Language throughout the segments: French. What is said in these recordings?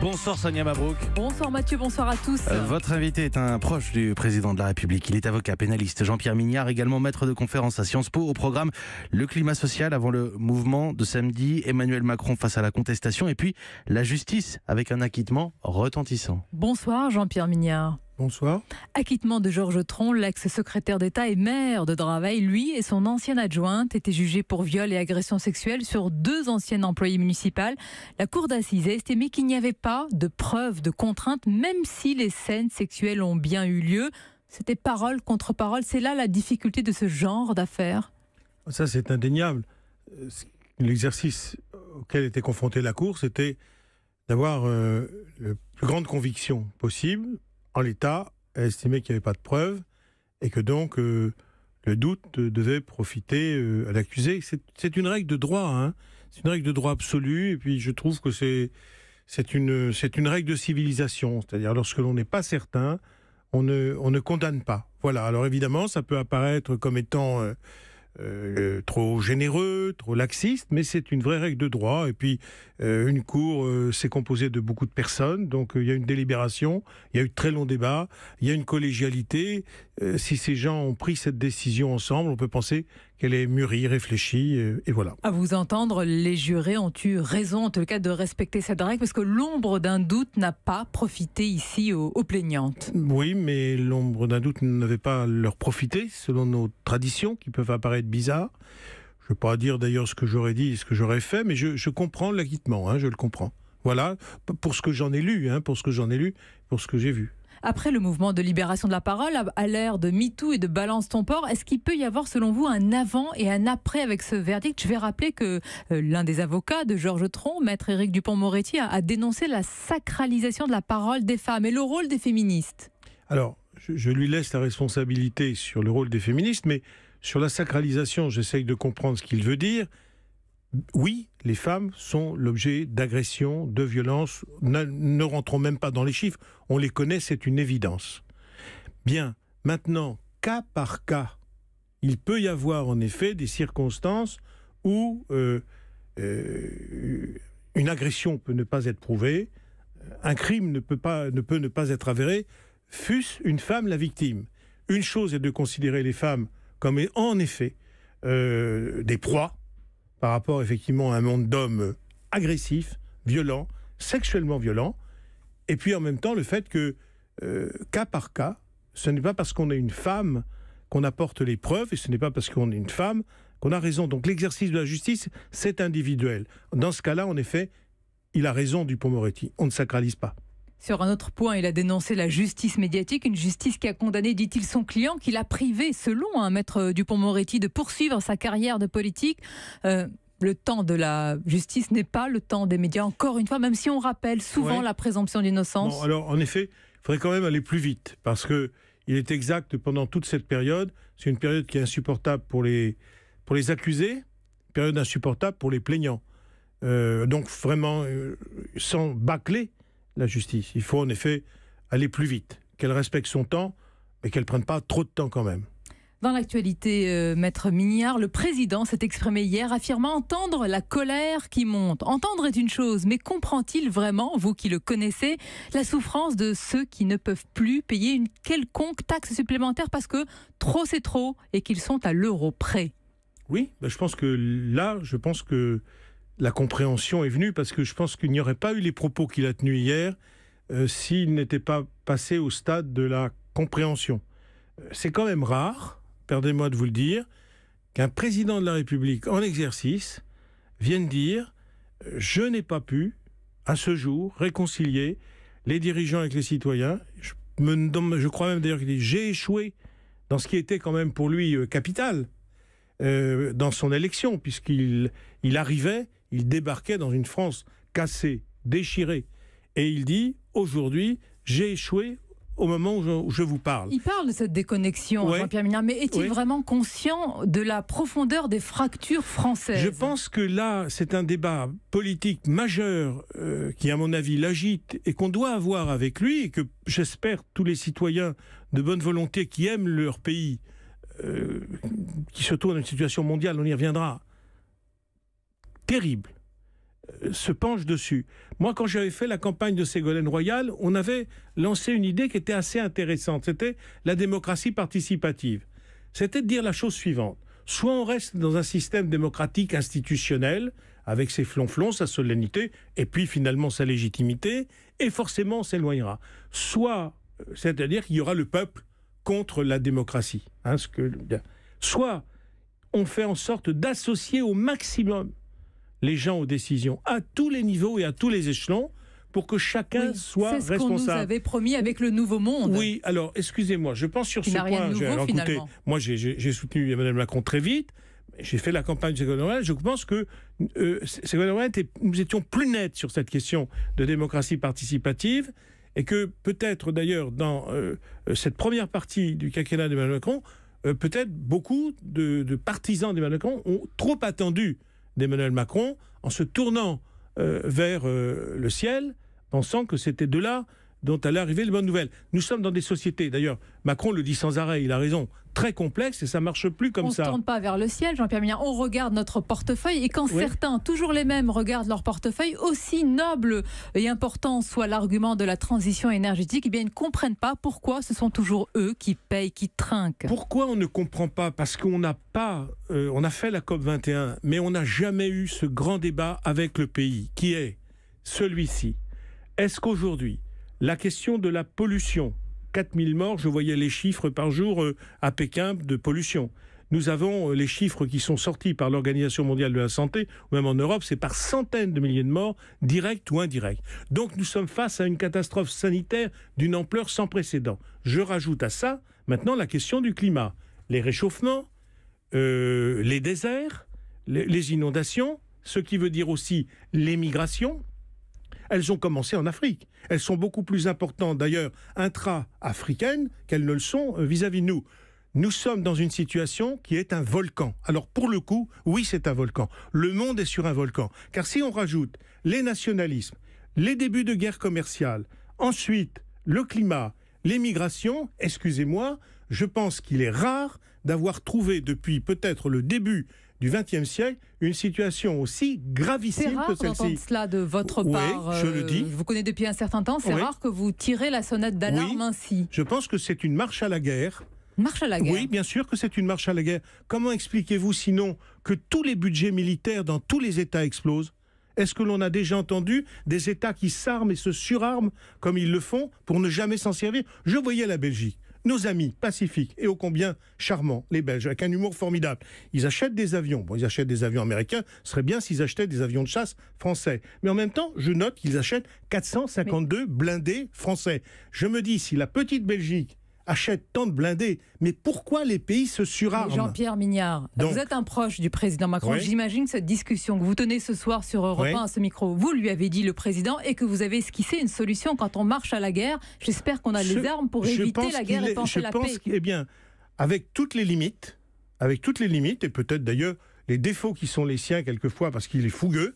Bonsoir Sonia Mabrouk. Bonsoir Mathieu, bonsoir à tous. Euh, votre invité est un proche du président de la République. Il est avocat pénaliste Jean-Pierre Mignard, également maître de conférence à Sciences Po au programme Le climat social avant le mouvement de samedi, Emmanuel Macron face à la contestation et puis la justice avec un acquittement retentissant. Bonsoir Jean-Pierre Mignard. Bonsoir. Acquittement de Georges Tron, l'ex-secrétaire d'État et maire de Draveil, lui et son ancienne adjointe étaient jugés pour viol et agression sexuelle sur deux anciennes employées municipales. La cour d'assises a estimé qu'il n'y avait pas de preuves de contrainte, même si les scènes sexuelles ont bien eu lieu. C'était parole contre parole. C'est là la difficulté de ce genre d'affaires. Ça, c'est indéniable. Euh, l'exercice auquel était confrontée la cour, c'était d'avoir euh, la plus grande conviction possible l'état, elle estimait qu'il n'y avait pas de preuves et que donc euh, le doute devait profiter euh, à l'accusé. C'est une règle de droit, hein. c'est une règle de droit absolue, et puis je trouve que c'est c'est une, une règle de civilisation, c'est-à-dire lorsque l'on n'est pas certain, on ne, ne condamne pas. Voilà, alors évidemment, ça peut apparaître comme étant... Euh, euh, trop généreux, trop laxiste, mais c'est une vraie règle de droit. Et puis, euh, une cour, c'est euh, composé de beaucoup de personnes, donc il y a une délibération, il y a eu de très long débat, il y a une collégialité. si ces gens ont pris cette décision ensemble, on peut penser qu'elle ait mûri, réfléchi, euh, et, voilà. À vous entendre, les jurés ont eu raison, en tout cas, de respecter cette règle, parce que l'ombre d'un doute n'a pas profité ici aux, plaignantes. Oui, mais l'ombre d'un doute n'avait pas leur profité, selon nos traditions, qui peuvent apparaître bizarres. Je ne vais pas dire d'ailleurs ce que j'aurais dit et ce que j'aurais fait, mais je, comprends l'acquittement, hein, je le comprends. Voilà, pour ce que j'en ai lu, hein, pour ce que j'en ai lu, pour ce que j'ai vu. Après le mouvement de libération de la parole, à l'ère de MeToo et de Balance ton port, est-ce qu'il peut y avoir selon vous un avant et un après avec ce verdict Je vais rappeler que euh, l'un des avocats de Georges Tron, maître Éric Dupont-Moretti, a, dénoncé la sacralisation de la parole des femmes et le rôle des féministes. Alors, je lui laisse la responsabilité sur le rôle des féministes, mais sur la sacralisation, j'essaye de comprendre ce qu'il veut dire oui, les femmes sont l'objet d'agressions, de violences, ne, rentrons même pas dans les chiffres, on les connaît, c'est une évidence. Bien, maintenant, cas par cas, il peut y avoir en effet des circonstances où euh, euh, une agression peut ne pas être prouvée, un crime ne peut, pas, ne peut ne pas être avéré, fût-ce une femme la victime. Une chose est de considérer les femmes comme en effet euh, des proies, par rapport effectivement à un monde d'hommes agressifs, violents, sexuellement violents, et puis en même temps le fait que, euh, cas par cas, ce n'est pas parce qu'on est une femme qu'on apporte les preuves, et ce n'est pas parce qu'on est une femme qu'on a raison. Donc l'exercice de la justice, c'est individuel. Dans ce cas-là, en effet, il a raison du Pomoretti. On ne sacralise pas. Sur un autre point, il a dénoncé la justice médiatique, une justice qui a condamné, dit-il, son client, qui l'a privé, selon un maître euh, Dupont-Moretti, de poursuivre sa carrière de politique. Euh, le temps de la justice n'est pas le temps des médias, encore une fois, même si on rappelle souvent la présomption d'innocence. alors, en effet, il faudrait quand même aller plus vite, parce que il est exact pendant toute cette période, c'est une période qui est insupportable pour les, pour les accusés, période insupportable pour les plaignants. Euh, donc vraiment, sans bâcler la justice. Il faut en effet aller plus vite, qu'elle respecte son temps, mais qu'elle ne prenne pas trop de temps quand même. Dans l'actualité, euh, Maître Mignard, le président s'est exprimé hier affirmant entendre la colère qui monte. Entendre est une chose, mais comprend-il vraiment, vous qui le connaissez, la souffrance de ceux qui ne peuvent plus payer une quelconque taxe supplémentaire parce que trop c'est trop et qu'ils sont à l'euro près Oui, ben, je pense que là, je pense que la compréhension est venue parce que je pense qu'il n'y aurait pas eu les propos qu'il a tenus hier euh, s'il n'était pas passé au stade de la compréhension. Euh, c'est quand même rare, perdez-moi de vous le dire, qu'un président de la République en exercice vienne dire euh, je n'ai pas pu, à ce jour, réconcilier les dirigeants avec les citoyens. Je, me, je crois même d'ailleurs qu'il dit j'ai échoué dans ce qui était quand même pour lui capital dans son élection, puisqu'il il arrivait il débarquait dans une France cassée, déchirée. Et il dit, aujourd'hui, j'ai échoué au moment où je, vous parle. Il parle de cette déconnexion, Jean-Pierre Minard, mais est-il vraiment conscient de la profondeur des fractures françaises Je pense que là, c'est un débat politique majeur euh, qui, à mon avis, l'agite et qu'on doit avoir avec lui et que j'espère tous les citoyens de bonne volonté qui aiment leur pays, euh, qui se trouvent dans une situation mondiale, on y reviendra, terrible euh, se penche dessus. Moi, quand j'avais fait la campagne de Ségolène Royal, on avait lancé une idée qui était assez intéressante. C'était la démocratie participative. C'était de dire la chose suivante. Soit on reste dans un système démocratique institutionnel, avec ses flonflons, sa solennité, et puis finalement sa légitimité, et forcément on s'éloignera. Soit, euh, c'est-à-dire qu'il y aura le peuple contre la démocratie. Hein, ce que, soit on fait en sorte d'associer au maximum les gens aux décisions à tous les niveaux et à tous les échelons pour que chacun soit responsable. C'est ce qu'on nous avait promis avec le Nouveau Monde. Oui, alors excusez-moi, je pense sur Il ce point. Nouveau, alors, moi j'ai soutenu Emmanuel Macron très vite. J'ai fait la campagne de Ségolène Royal. Je pense que euh, Ségolène Royal, nous étions plus nets sur cette question de démocratie participative et que peut-être d'ailleurs dans euh, euh, cette première partie du quinquennat d'Emmanuel Macron, peut-être beaucoup de, de partisans d'Emmanuel Macron ont trop attendu d'Emmanuel Macron en se tournant euh, vers euh, le ciel, pensant que c'était de là dont allait arriver les bonnes nouvelles. Nous sommes dans des sociétés, d'ailleurs, Macron le dit sans arrêt, il a raison, très complexe et ça marche plus comme ça. On ne tourne pas vers le ciel, Jean-Pierre Mignard, on regarde notre portefeuille et quand certains, toujours les mêmes, regardent leur portefeuille, aussi noble et important soit l'argument de la transition énergétique, eh bien, ils ne comprennent pas pourquoi ce sont toujours eux qui payent, qui trinquent. Pourquoi on ne comprend pas Parce qu'on n'a pas, euh, on a fait la COP 21, mais on n'a jamais eu ce grand débat avec le pays, qui est celui-ci. Est-ce qu'aujourd'hui, la question de la pollution. 4000 morts, je voyais les chiffres par jour euh, à Pékin de pollution. Nous avons euh, les chiffres qui sont sortis par l'Organisation mondiale de la santé, ou même en Europe, c'est par centaines de milliers de morts, directs ou indirects. Donc nous sommes face à une catastrophe sanitaire d'une ampleur sans précédent. Je rajoute à ça maintenant la question du climat. Les réchauffements, euh, les déserts, les, les inondations, ce qui veut dire aussi l'émigration, elles ont commencé en Afrique. Elles sont beaucoup plus importantes d'ailleurs intra-africaines qu'elles ne le sont euh, vis-à-vis de nous. Nous sommes dans une situation qui est un volcan. Alors pour le coup, oui, c'est un volcan. Le monde est sur un volcan. Car si on rajoute les nationalismes, les débuts de guerre commerciale, ensuite le climat, les migrations, excusez-moi, je pense qu'il est rare d'avoir trouvé depuis peut-être le début du XXe siècle une situation aussi gravissime que celle-ci. cela de votre part. je le euh, dis. vous connais depuis un certain temps. C'est rare que vous tirez la sonnette d'alarme ainsi. Je pense que c'est une marche à la guerre. Marche à la guerre. Oui, bien sûr que c'est une marche à la guerre. Comment expliquez-vous sinon que tous les budgets militaires dans tous les États explosent Est-ce que l'on a déjà entendu des États qui s'arment et se surarment comme ils le font pour ne jamais s'en servir Je voyais la Belgique nos amis pacifiques et ô combien charmants, les Belges, avec un humour formidable, ils achètent des avions. Bon, ils achètent des avions américains. Ce serait bien s'ils achetaient des avions de chasse français. Mais en même temps, je note qu'ils achètent 452 blindés français. Je me dis, si la petite Belgique achètent tant de blindés. Mais pourquoi les pays se surarment Jean-Pierre Mignard, vous êtes un proche du président Macron. J'imagine cette discussion que vous tenez ce soir sur Europe 1 à ce micro. Vous lui avez dit le président et que vous avez esquissé une solution quand on marche à la guerre. J'espère qu'on a les armes pour éviter la guerre et penser la paix. Eh bien, avec toutes les limites, avec toutes les limites et peut-être d'ailleurs les défauts qui sont les siens quelquefois parce qu'il est fougueux,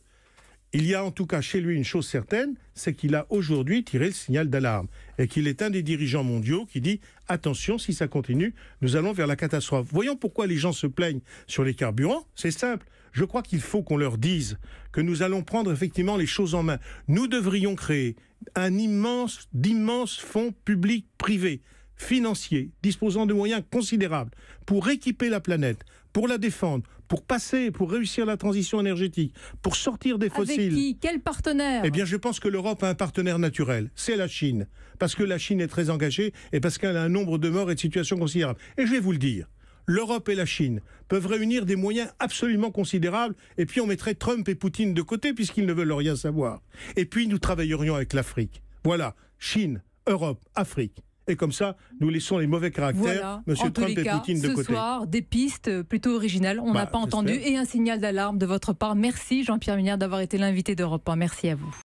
il y a en tout cas chez lui une chose certaine, c'est qu'il a aujourd'hui tiré le signal d'alarme et qu'il est un des dirigeants mondiaux qui dit attention, si ça continue, nous allons vers la catastrophe. Voyons pourquoi les gens se plaignent sur les carburants. C'est simple. Je crois qu'il faut qu'on leur dise que nous allons prendre effectivement les choses en main. Nous devrions créer un immense, d'immenses fonds publics privés financiers, disposant de moyens considérables pour équiper la planète, pour la défendre, pour passer, pour réussir la transition énergétique, pour sortir des fossiles. Avec qui Quel partenaire Eh bien, je pense que l'Europe a un partenaire naturel. C'est la Chine. Parce que la Chine est très engagée et parce qu'elle a un nombre de morts et de situations considérables. Et je vais vous le dire. L'Europe et la Chine peuvent réunir des moyens absolument considérables, et puis on mettrait Trump et Poutine de côté puisqu'ils ne veulent rien savoir. Et puis nous travaillerions avec l'Afrique. Voilà, Chine, Europe, Afrique. Et comme ça, nous laissons les mauvais caractères, Monsieur Trump et de côté. Ce soir, des pistes plutôt originales, on n'a bah, pas entendu, et un signal d'alarme de votre part. Merci Jean-Pierre Minière d'avoir été l'invité d'Europe 1. Merci à vous.